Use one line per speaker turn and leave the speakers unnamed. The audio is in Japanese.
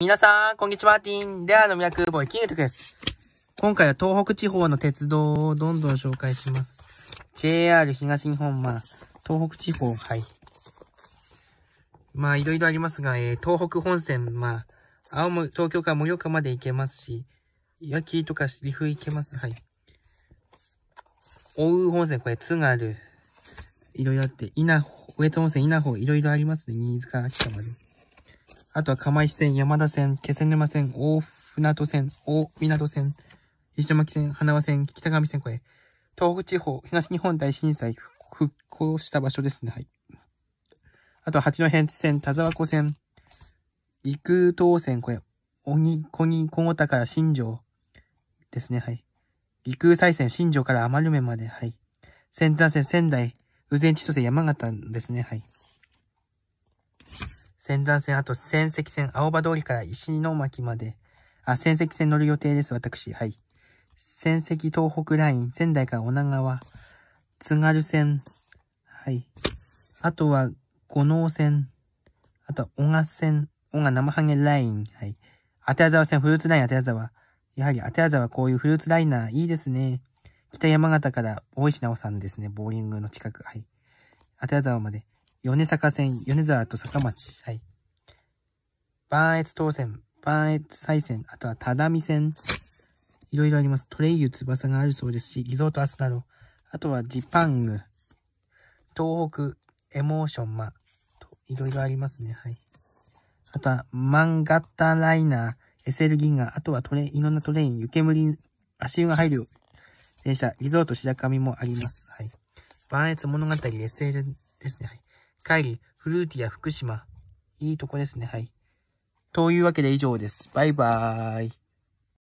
皆さん、こんにちは、ティン。では、飲みくボーイ、キングトクです。今回は東北地方の鉄道をどんどん紹介します。JR 東日本、まあ、東北地方、はい。まあ、いろいろありますが、えー、東北本線、まあ、青森、東京から盛岡まで行けますし、いわきとか岐阜行けます、はい。奥羽本線、これ、津る。いろいろあって、稲穂、上津本線、稲穂、いろいろありますね、新ら秋田まで。あとは釜石線、山田線、気仙沼線、大船渡線、大港線、石巻線、花輪線、北上線、これ、東北地方、東日本大震災復興した場所ですね。はい。あと、八戸線、田沢湖線、陸東線、これ、鬼、鬼、小田から新城ですね。はい。陸再線、新城から余る目まで、はい。仙台線、仙台、宇前千歳、山形ですね。はい。仙山線、あと仙石線、青葉通りから石の巻まで、あ、仙石線乗る予定です、私。はい。仙石東北ライン、仙台から女川、津軽線、はい。あとは、五能線、あとは、小賀線、小賀生ハゲライン、はい。当屋沢線、フルーツライン当屋沢。やはり当屋沢こういうフルーツライナーいいですね。北山形から大石直さんですね、ボーリングの近く、はい。当て沢まで。米坂線、米沢と坂町。はい。磐越東線、磐越西線、あとは只見線。いろいろあります。トレイユ翼があるそうですし、リゾートアスなど。あとはジパング、東北、エモーションマ、といろいろありますね。はい。あとは、マンガッタライナー、SL 銀河、あとはトレいろんなトレイン、湯煙、足湯が入る電車、リゾート白神もあります。はい。万越物語 SL ですね。はい。帰り、フルーティア福島。いいとこですね。はい。というわけで以上です。バイバーイ。